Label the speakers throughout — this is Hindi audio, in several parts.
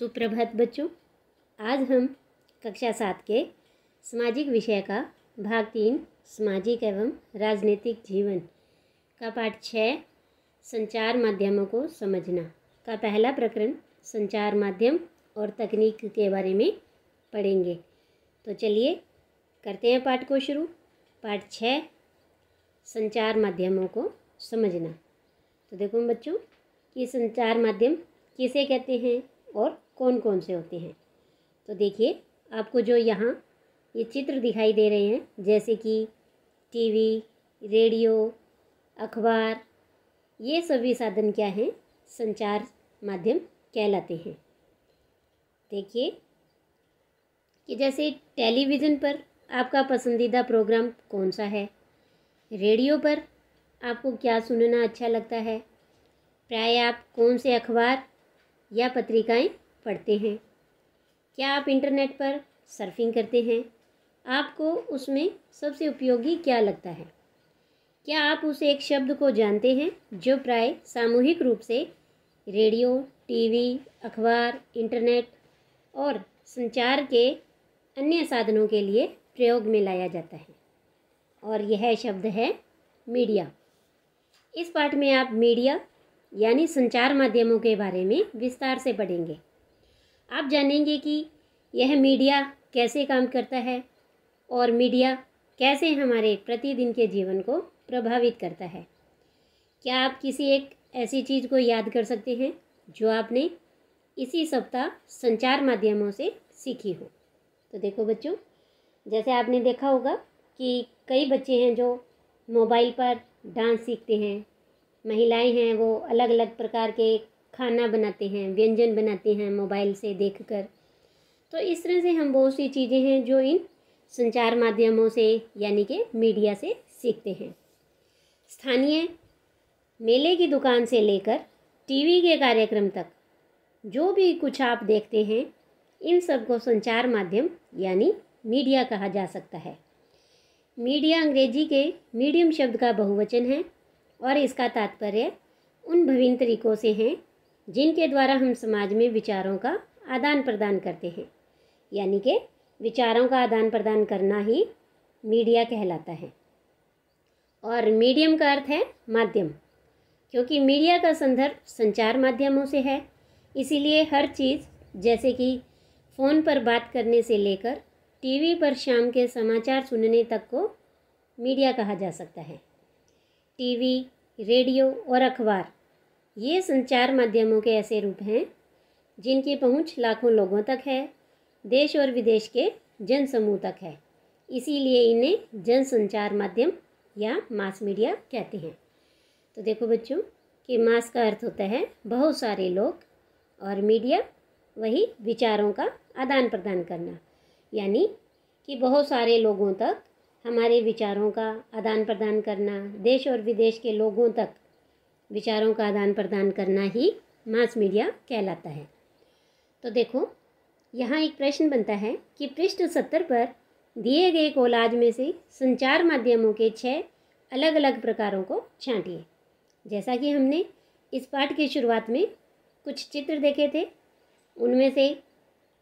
Speaker 1: सुप्रभात बच्चों आज हम कक्षा सात के सामाजिक विषय का भाग तीन सामाजिक एवं राजनीतिक जीवन का पाठ छः संचार माध्यमों को समझना का पहला प्रकरण संचार माध्यम और तकनीक के बारे में पढ़ेंगे तो चलिए करते हैं पाठ को शुरू पाठ छः संचार माध्यमों को समझना तो देखो बच्चों कि संचार माध्यम किसे कहते हैं और कौन कौन से होते हैं तो देखिए आपको जो यहाँ ये चित्र दिखाई दे रहे हैं जैसे कि टीवी, रेडियो अखबार ये सभी साधन क्या हैं संचार माध्यम कहलाते हैं देखिए कि जैसे टेलीविज़न पर आपका पसंदीदा प्रोग्राम कौन सा है रेडियो पर आपको क्या सुनना अच्छा लगता है प्राय आप कौन से अखबार या पत्रिकाएं पढ़ते हैं क्या आप इंटरनेट पर सर्फिंग करते हैं आपको उसमें सबसे उपयोगी क्या लगता है क्या आप उस एक शब्द को जानते हैं जो प्राय सामूहिक रूप से रेडियो टीवी अखबार इंटरनेट और संचार के अन्य साधनों के लिए प्रयोग में लाया जाता है और यह शब्द है मीडिया इस पाठ में आप मीडिया यानी संचार माध्यमों के बारे में विस्तार से पढ़ेंगे आप जानेंगे कि यह मीडिया कैसे काम करता है और मीडिया कैसे हमारे प्रतिदिन के जीवन को प्रभावित करता है क्या आप किसी एक ऐसी चीज़ को याद कर सकते हैं जो आपने इसी सप्ताह संचार माध्यमों से सीखी हो तो देखो बच्चों जैसे आपने देखा होगा कि कई बच्चे हैं जो मोबाइल पर डांस सीखते हैं महिलाएं हैं वो अलग अलग प्रकार के खाना बनाते हैं व्यंजन बनाते हैं मोबाइल से देखकर तो इस तरह से हम बहुत सी चीज़ें हैं जो इन संचार माध्यमों से यानी कि मीडिया से सीखते हैं स्थानीय मेले की दुकान से लेकर टीवी के कार्यक्रम तक जो भी कुछ आप देखते हैं इन सब को संचार माध्यम यानी मीडिया कहा जा सकता है मीडिया अंग्रेजी के मीडियम शब्द का बहुवचन है और इसका तात्पर्य उन भविन्न तरीकों से हैं जिनके द्वारा हम समाज में विचारों का आदान प्रदान करते हैं यानी कि विचारों का आदान प्रदान करना ही मीडिया कहलाता है और मीडियम का अर्थ है माध्यम क्योंकि मीडिया का संदर्भ संचार माध्यमों से है इसीलिए हर चीज़ जैसे कि फ़ोन पर बात करने से लेकर टीवी पर शाम के समाचार सुनने तक को मीडिया कहा जा सकता है टीवी रेडियो और अखबार ये संचार माध्यमों के ऐसे रूप हैं जिनकी पहुंच लाखों लोगों तक है देश और विदेश के जन समूह तक है इसीलिए इन्हें जन संचार माध्यम या मास मीडिया कहते हैं तो देखो बच्चों कि मास का अर्थ होता है बहुत सारे लोग और मीडिया वही विचारों का आदान प्रदान करना यानी कि बहुत सारे लोगों तक हमारे विचारों का आदान प्रदान करना देश और विदेश के लोगों तक विचारों का आदान प्रदान करना ही मास मीडिया कहलाता है तो देखो यहाँ एक प्रश्न बनता है कि पृष्ठ सत्तर पर दिए गए कोलाज में से संचार माध्यमों के छः अलग अलग प्रकारों को छांटिए जैसा कि हमने इस पाठ की शुरुआत में कुछ चित्र देखे थे उनमें से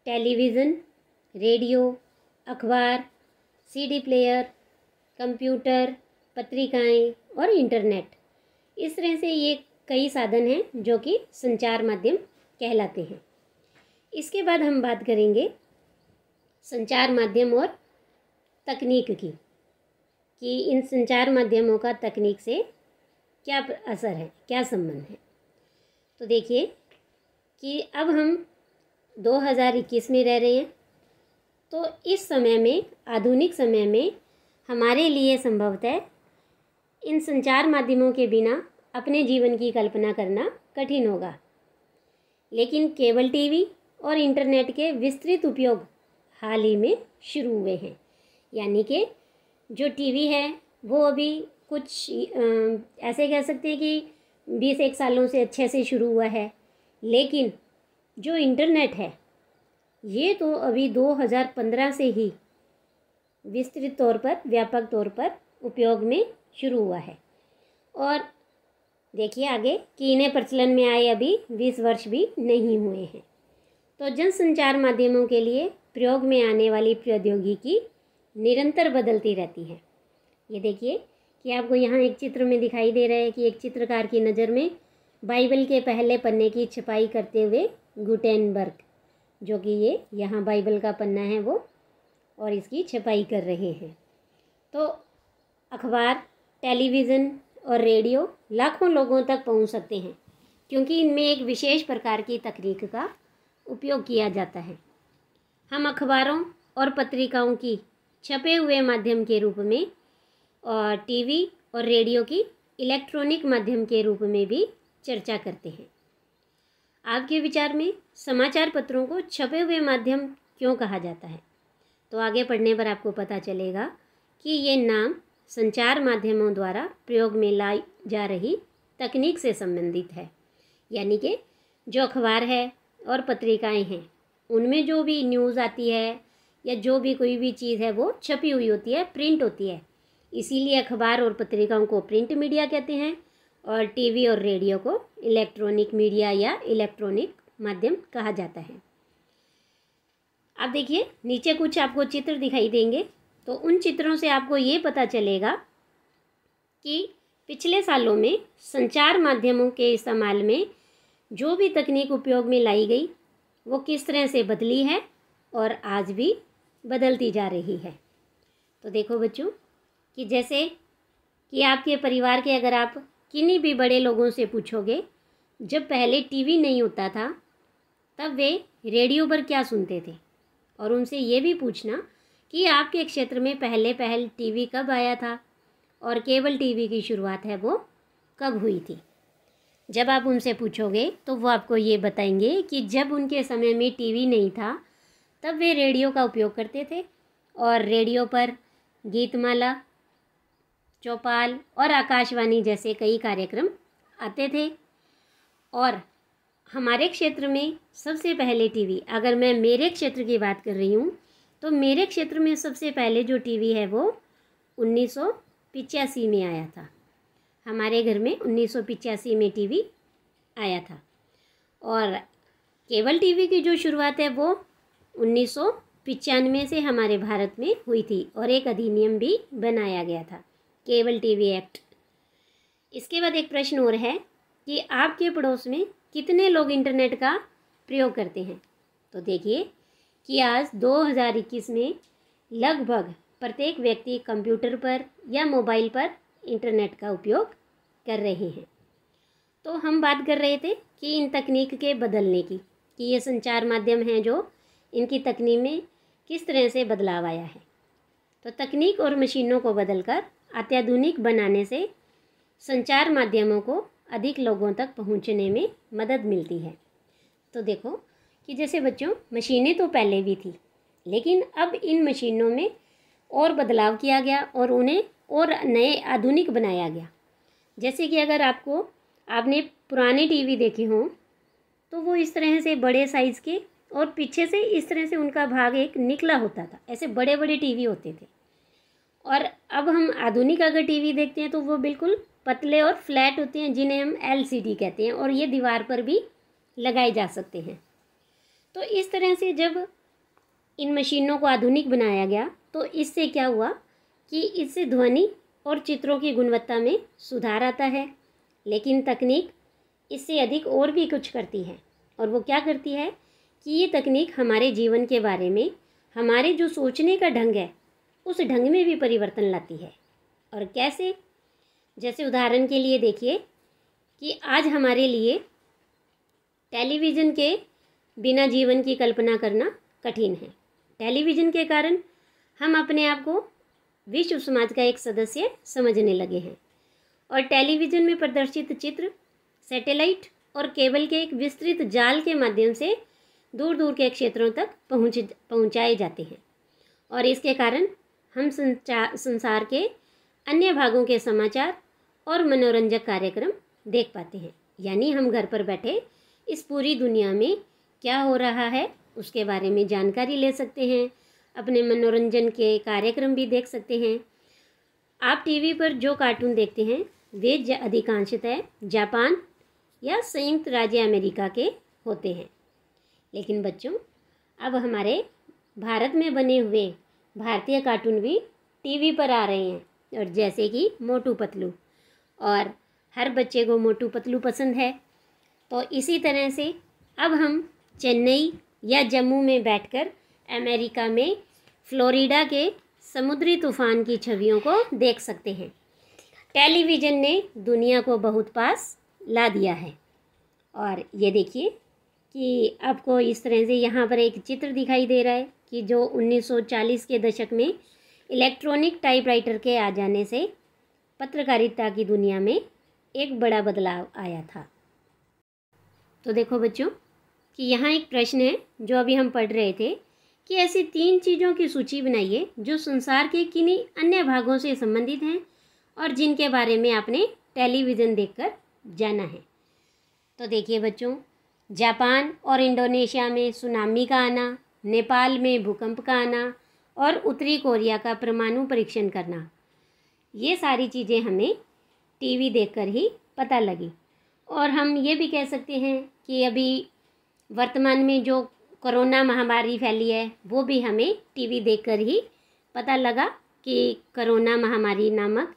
Speaker 1: टेलीविज़न रेडियो अखबार सीडी प्लेयर कंप्यूटर पत्रिकाएं और इंटरनेट इस तरह से ये कई साधन हैं जो कि संचार माध्यम कहलाते हैं इसके बाद हम बात करेंगे संचार माध्यम और तकनीक की कि इन संचार माध्यमों का तकनीक से क्या असर है क्या संबंध है तो देखिए कि अब हम 2021 में रह रहे हैं तो इस समय में आधुनिक समय में हमारे लिए संभवतः इन संचार माध्यमों के बिना अपने जीवन की कल्पना करना कठिन होगा लेकिन केबल टीवी और इंटरनेट के विस्तृत उपयोग हाल ही में शुरू हुए हैं यानी कि जो टीवी है वो अभी कुछ ऐसे कह सकते हैं कि बीस एक सालों से अच्छे से शुरू हुआ है लेकिन जो इंटरनेट है ये तो अभी 2015 से ही विस्तृत तौर पर व्यापक तौर पर उपयोग में शुरू हुआ है और देखिए आगे कि इन्हें प्रचलन में आए अभी बीस वर्ष भी नहीं हुए हैं तो जनसंचार माध्यमों के लिए प्रयोग में आने वाली प्रौद्योगिकी निरंतर बदलती रहती है ये देखिए कि आपको यहाँ एक चित्र में दिखाई दे रहा है कि एक चित्रकार की नज़र में बाइबल के पहले पन्ने की छपाई करते हुए गुटेनबर्ग जो कि ये यहाँ बाइबल का पन्ना है वो और इसकी छपाई कर रहे हैं तो अखबार टेलीविज़न और रेडियो लाखों लोगों तक पहुंच सकते हैं क्योंकि इनमें एक विशेष प्रकार की तकनीक का उपयोग किया जाता है हम अखबारों और पत्रिकाओं की छपे हुए माध्यम के रूप में और टीवी और रेडियो की इलेक्ट्रॉनिक माध्यम के रूप में भी चर्चा करते हैं आपके विचार में समाचार पत्रों को छपे हुए माध्यम क्यों कहा जाता है तो आगे पढ़ने पर आपको पता चलेगा कि ये नाम संचार माध्यमों द्वारा प्रयोग में लाई जा रही तकनीक से संबंधित है यानी कि जो अखबार है और पत्रिकाएं हैं उनमें जो भी न्यूज़ आती है या जो भी कोई भी चीज़ है वो छपी हुई होती है प्रिंट होती है इसीलिए अखबार और पत्रिकाओं को प्रिंट मीडिया कहते हैं और टीवी और रेडियो को इलेक्ट्रॉनिक मीडिया या इलेक्ट्रॉनिक माध्यम कहा जाता है अब देखिए नीचे कुछ आपको चित्र दिखाई देंगे तो उन चित्रों से आपको ये पता चलेगा कि पिछले सालों में संचार माध्यमों के इस्तेमाल में जो भी तकनीक उपयोग में लाई गई वो किस तरह से बदली है और आज भी बदलती जा रही है तो देखो बच्चों कि जैसे कि आपके परिवार के अगर आप किन्हीं भी बड़े लोगों से पूछोगे जब पहले टीवी नहीं होता था तब वे रेडियो पर क्या सुनते थे और उनसे ये भी पूछना कि आपके क्षेत्र में पहले पहल टीवी कब आया था और केबल टीवी की शुरुआत है वो कब हुई थी जब आप उनसे पूछोगे तो वो आपको ये बताएंगे कि जब उनके समय में टीवी नहीं था तब वे रेडियो का उपयोग करते थे और रेडियो पर गीतमाला चौपाल और आकाशवाणी जैसे कई कार्यक्रम आते थे और हमारे क्षेत्र में सबसे पहले टीवी अगर मैं मेरे क्षेत्र की बात कर रही हूँ तो मेरे क्षेत्र में सबसे पहले जो टीवी है वो उन्नीस में आया था हमारे घर में उन्नीस में टीवी आया था और केबल टीवी की जो शुरुआत है वो उन्नीस से हमारे भारत में हुई थी और एक अधिनियम भी बनाया गया था केबल टीवी एक्ट इसके बाद एक प्रश्न और है कि आपके पड़ोस में कितने लोग इंटरनेट का प्रयोग करते हैं तो देखिए कि आज 2021 में लगभग प्रत्येक व्यक्ति कंप्यूटर पर या मोबाइल पर इंटरनेट का उपयोग कर रहे हैं तो हम बात कर रहे थे कि इन तकनीक के बदलने की कि ये संचार माध्यम हैं जो इनकी तकनीक में किस तरह से बदलाव आया है तो तकनीक और मशीनों को बदलकर अत्याधुनिक बनाने से संचार माध्यमों को अधिक लोगों तक पहुंचने में मदद मिलती है तो देखो कि जैसे बच्चों मशीनें तो पहले भी थी लेकिन अब इन मशीनों में और बदलाव किया गया और उन्हें और नए आधुनिक बनाया गया जैसे कि अगर आपको आपने पुराने टीवी देखे हों तो वो इस तरह से बड़े साइज़ के और पीछे से इस तरह से उनका भाग एक निकला होता था ऐसे बड़े बड़े टीवी होते थे और अब हम आधुनिक अगर टीवी देखते हैं तो वो बिल्कुल पतले और फ्लैट होते हैं जिन्हें हम एलसीडी कहते हैं और ये दीवार पर भी लगाए जा सकते हैं तो इस तरह से जब इन मशीनों को आधुनिक बनाया गया तो इससे क्या हुआ कि इससे ध्वनि और चित्रों की गुणवत्ता में सुधार आता है लेकिन तकनीक इससे अधिक और भी कुछ करती है और वो क्या करती है कि ये तकनीक हमारे जीवन के बारे में हमारे जो सोचने का ढंग है उस ढंग में भी परिवर्तन लाती है और कैसे जैसे उदाहरण के लिए देखिए कि आज हमारे लिए टेलीविज़न के बिना जीवन की कल्पना करना कठिन है टेलीविज़न के कारण हम अपने आप को विश्व समाज का एक सदस्य समझने लगे हैं और टेलीविज़न में प्रदर्शित चित्र सैटेलाइट और केबल के एक विस्तृत जाल के माध्यम से दूर दूर के क्षेत्रों तक पहुँच पहुँचाए जाते हैं और इसके कारण हम संचार संसार के अन्य भागों के समाचार और मनोरंजक कार्यक्रम देख पाते हैं यानी हम घर पर बैठे इस पूरी दुनिया में क्या हो रहा है उसके बारे में जानकारी ले सकते हैं अपने मनोरंजन के कार्यक्रम भी देख सकते हैं आप टीवी पर जो कार्टून देखते हैं वे अधिकांशतः जापान या संयुक्त राज्य अमेरिका के होते हैं लेकिन बच्चों अब हमारे भारत में बने हुए भारतीय कार्टून भी टीवी पर आ रहे हैं और जैसे कि मोटू पतलू और हर बच्चे को मोटू पतलू पसंद है तो इसी तरह से अब हम चेन्नई या जम्मू में बैठकर अमेरिका में फ्लोरिडा के समुद्री तूफान की छवियों को देख सकते हैं टेलीविज़न ने दुनिया को बहुत पास ला दिया है और ये देखिए कि आपको इस तरह से यहाँ पर एक चित्र दिखाई दे रहा है कि जो 1940 के दशक में इलेक्ट्रॉनिक टाइपराइटर के आ जाने से पत्रकारिता की दुनिया में एक बड़ा बदलाव आया था तो देखो बच्चों कि यहाँ एक प्रश्न है जो अभी हम पढ़ रहे थे कि ऐसी तीन चीज़ों की सूची बनाइए जो संसार के किन्हीं अन्य भागों से संबंधित हैं और जिनके बारे में आपने टेलीविज़न देखकर जाना है तो देखिए बच्चों जापान और इंडोनेशिया में सुनामी का आना नेपाल में भूकंप का आना और उत्तरी कोरिया का परमाणु परीक्षण करना ये सारी चीज़ें हमें टीवी देखकर ही पता लगी और हम ये भी कह सकते हैं कि अभी वर्तमान में जो कोरोना महामारी फैली है वो भी हमें टीवी देखकर ही पता लगा कि कोरोना महामारी नामक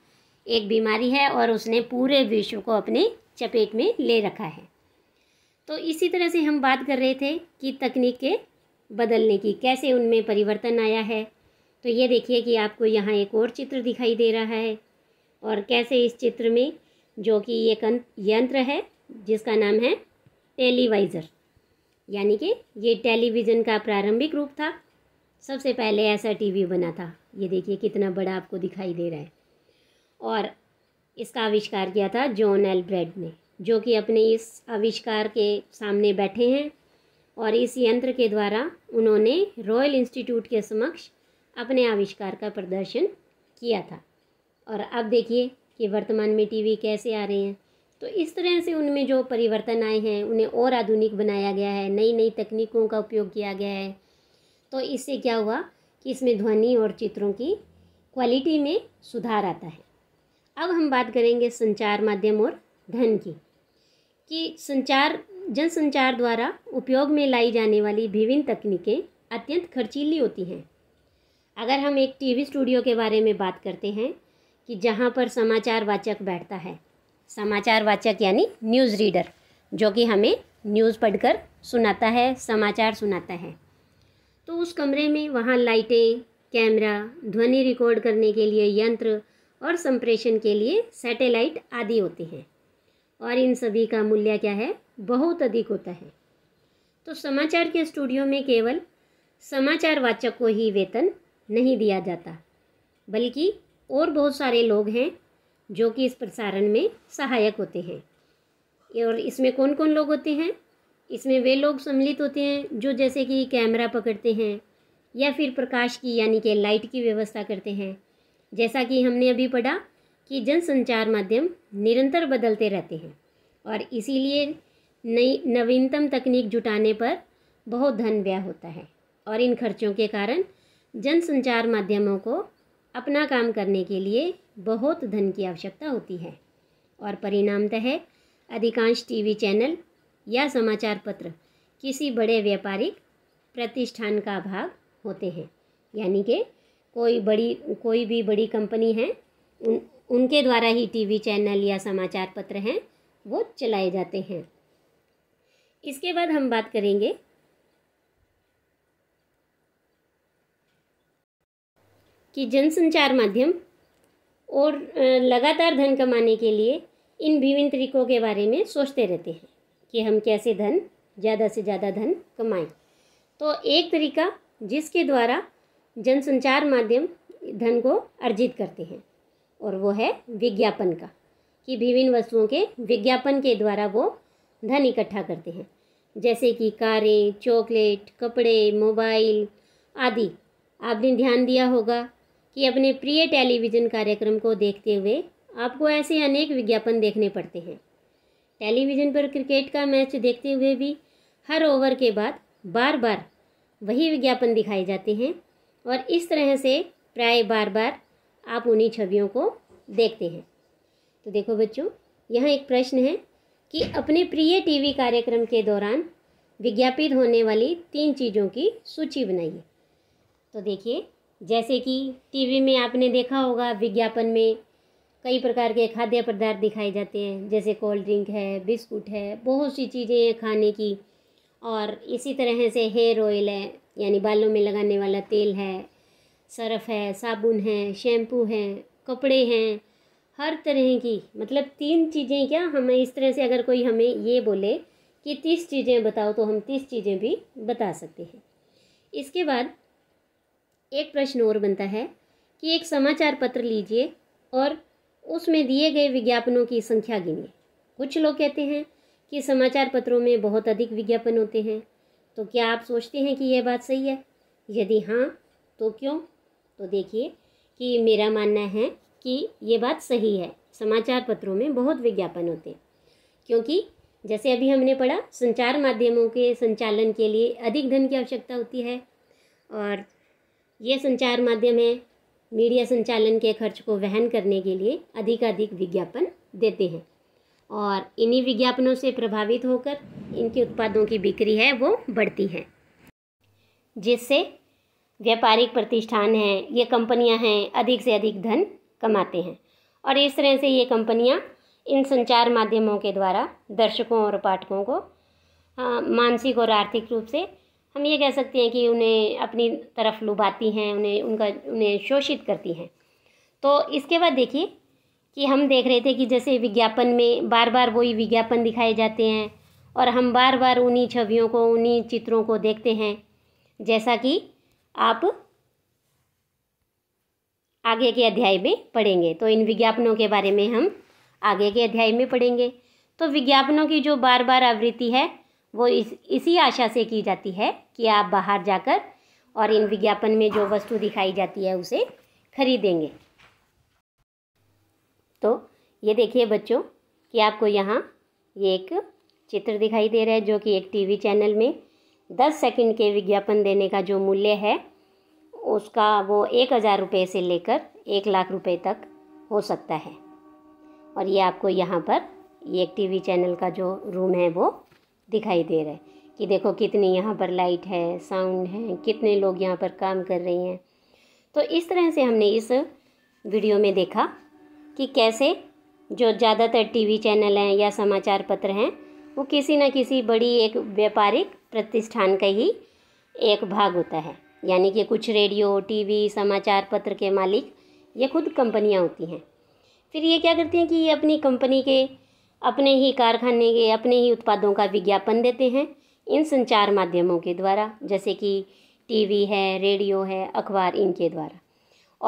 Speaker 1: एक बीमारी है और उसने पूरे विश्व को अपने चपेट में ले रखा है तो इसी तरह से हम बात कर रहे थे कि तकनीक के बदलने की कैसे उनमें परिवर्तन आया है तो ये देखिए कि आपको यहाँ एक और चित्र दिखाई दे रहा है और कैसे इस चित्र में जो कि एक यंत्र है जिसका नाम है टेलीवाइज़र यानी कि ये टेलीविज़न का प्रारंभिक रूप था सबसे पहले ऐसा टीवी बना था ये देखिए कितना बड़ा आपको दिखाई दे रहा है और इसका आविष्कार किया था जॉन ब्रेड ने जो कि अपने इस आविष्कार के सामने बैठे हैं और इस यंत्र के द्वारा उन्होंने रॉयल इंस्टीट्यूट के समक्ष अपने आविष्कार का प्रदर्शन किया था और अब देखिए कि वर्तमान में टीवी कैसे आ रहे हैं तो इस तरह से उनमें जो परिवर्तन आए हैं उन्हें और आधुनिक बनाया गया है नई नई तकनीकों का उपयोग किया गया है तो इससे क्या हुआ कि इसमें ध्वनि और चित्रों की क्वालिटी में सुधार आता है अब हम बात करेंगे संचार माध्यम और धन की कि संचार जनसंचार द्वारा उपयोग में लाई जाने वाली विभिन्न तकनीकें अत्यंत खर्चीली होती हैं अगर हम एक टीवी स्टूडियो के बारे में बात करते हैं कि जहाँ पर समाचार वाचक बैठता है समाचार वाचक यानी न्यूज़ रीडर जो कि हमें न्यूज़ पढ़कर सुनाता है समाचार सुनाता है तो उस कमरे में वहाँ लाइटें कैमरा ध्वनि रिकॉर्ड करने के लिए यंत्र और संप्रेषण के लिए सैटेलाइट आदि होते हैं और इन सभी का मूल्य क्या है बहुत अधिक होता है तो समाचार के स्टूडियो में केवल समाचार वाचक को ही वेतन नहीं दिया जाता बल्कि और बहुत सारे लोग हैं जो कि इस प्रसारण में सहायक होते हैं और इसमें कौन कौन लोग होते हैं इसमें वे लोग सम्मिलित होते हैं जो जैसे कि कैमरा पकड़ते हैं या फिर प्रकाश की यानी कि लाइट की व्यवस्था करते हैं जैसा कि हमने अभी पढ़ा कि जनसंचार माध्यम निरंतर बदलते रहते हैं और इसीलिए नई नवीनतम तकनीक जुटाने पर बहुत धन व्यय होता है और इन खर्चों के कारण जनसंचार माध्यमों को अपना काम करने के लिए बहुत धन की आवश्यकता होती है और परिणामतः अधिकांश टीवी चैनल या समाचार पत्र किसी बड़े व्यापारिक प्रतिष्ठान का भाग होते हैं यानी कि कोई बड़ी कोई भी बड़ी कंपनी है उन उनके द्वारा ही टीवी चैनल या समाचार पत्र हैं वो चलाए जाते हैं इसके बाद हम बात करेंगे कि जनसंचार माध्यम और लगातार धन कमाने के लिए इन विभिन्न तरीकों के बारे में सोचते रहते हैं कि हम कैसे धन ज़्यादा से ज़्यादा धन कमाएं तो एक तरीका जिसके द्वारा जनसंचार माध्यम धन को अर्जित करते हैं और वो है विज्ञापन का कि विभिन्न वस्तुओं के विज्ञापन के द्वारा वो धन इकट्ठा करते हैं जैसे कि कारें चॉकलेट कपड़े मोबाइल आदि आपने ध्यान दिया होगा कि अपने प्रिय टेलीविज़न कार्यक्रम को देखते हुए आपको ऐसे अनेक विज्ञापन देखने पड़ते हैं टेलीविज़न पर क्रिकेट का मैच देखते हुए भी हर ओवर के बाद बार बार वही विज्ञापन दिखाए जाते हैं और इस तरह से प्राय बार बार आप उन्हीं छवियों को देखते हैं तो देखो बच्चों यहाँ एक प्रश्न है कि अपने प्रिय टीवी कार्यक्रम के दौरान विज्ञापित होने वाली तीन चीज़ों की सूची बनाइए तो देखिए जैसे कि टीवी में आपने देखा होगा विज्ञापन में कई प्रकार के खाद्य पदार्थ दिखाए जाते हैं जैसे कोल्ड ड्रिंक है बिस्कुट है बहुत सी चीज़ें हैं खाने की और इसी तरह से हेयर ऑयल है यानी बालों में लगाने वाला तेल है सरफ है साबुन है शैम्पू है कपड़े हैं हर तरह की मतलब तीन चीज़ें क्या हमें इस तरह से अगर कोई हमें ये बोले कि तीस चीज़ें बताओ तो हम तीस चीज़ें भी बता सकते हैं इसके बाद एक प्रश्न और बनता है कि एक समाचार पत्र लीजिए और उसमें दिए गए विज्ञापनों की संख्या गिनिए कुछ लोग कहते हैं कि समाचार पत्रों में बहुत अधिक विज्ञापन होते हैं तो क्या आप सोचते हैं कि यह बात सही है यदि हाँ तो क्यों तो देखिए कि मेरा मानना है कि ये बात सही है समाचार पत्रों में बहुत विज्ञापन होते हैं क्योंकि जैसे अभी हमने पढ़ा संचार माध्यमों के संचालन के लिए अधिक धन की आवश्यकता होती है और ये संचार माध्यम है मीडिया संचालन के खर्च को वहन करने के लिए अधिकाधिक विज्ञापन देते हैं और इन्हीं विज्ञापनों से प्रभावित होकर इनके उत्पादों की बिक्री है वो बढ़ती है जिससे व्यापारिक प्रतिष्ठान हैं ये कंपनियां हैं अधिक से अधिक धन कमाते हैं और इस तरह से ये कंपनियां इन संचार माध्यमों के द्वारा दर्शकों और पाठकों को हाँ, मानसिक और आर्थिक रूप से हम ये कह सकते हैं कि उन्हें अपनी तरफ लुभाती हैं उन्हें उनका उन्हें शोषित करती हैं तो इसके बाद देखिए कि हम देख रहे थे कि जैसे विज्ञापन में बार बार वही विज्ञापन दिखाए जाते हैं और हम बार बार उन्हीं छवियों को उन्हीं चित्रों को देखते हैं जैसा कि आप आगे के अध्याय में पढ़ेंगे तो इन विज्ञापनों के बारे में हम आगे के अध्याय में पढ़ेंगे तो विज्ञापनों की जो बार बार आवृत्ति है वो इस इसी आशा से की जाती है कि आप बाहर जाकर और इन विज्ञापन में जो वस्तु दिखाई जाती है उसे खरीदेंगे तो ये देखिए बच्चों कि आपको यहाँ ये एक चित्र दिखाई दे रहा है जो कि एक टीवी चैनल में दस सेकंड के विज्ञापन देने का जो मूल्य है उसका वो एक हज़ार रुपये से लेकर एक लाख रुपए तक हो सकता है और ये आपको यहाँ पर ये एक टीवी चैनल का जो रूम है वो दिखाई दे रहा है कि देखो कितनी यहाँ पर लाइट है साउंड है कितने लोग यहाँ पर काम कर रहे हैं तो इस तरह से हमने इस वीडियो में देखा कि कैसे जो ज़्यादातर टीवी चैनल हैं या समाचार पत्र हैं वो किसी न किसी बड़ी एक व्यापारिक प्रतिष्ठान का ही एक भाग होता है यानी कि कुछ रेडियो टीवी समाचार पत्र के मालिक ये खुद कंपनियां होती हैं फिर ये क्या करती हैं कि ये अपनी कंपनी के अपने ही कारखाने के अपने ही उत्पादों का विज्ञापन देते हैं इन संचार माध्यमों के द्वारा जैसे कि टीवी है रेडियो है अखबार इनके द्वारा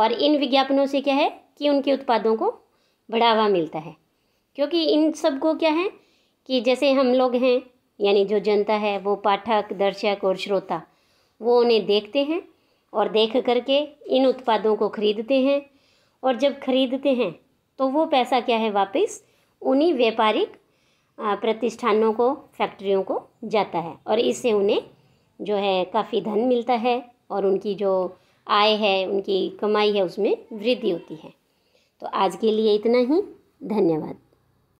Speaker 1: और इन विज्ञापनों से क्या है कि उनके उत्पादों को बढ़ावा मिलता है क्योंकि इन सब को क्या है कि जैसे हम लोग हैं यानी जो जनता है वो पाठक दर्शक और श्रोता वो उन्हें देखते हैं और देख करके इन उत्पादों को खरीदते हैं और जब खरीदते हैं तो वो पैसा क्या है वापस उन्हीं व्यापारिक प्रतिष्ठानों को फैक्ट्रियों को जाता है और इससे उन्हें जो है काफ़ी धन मिलता है और उनकी जो आय है उनकी कमाई है उसमें वृद्धि होती है तो आज के लिए इतना ही धन्यवाद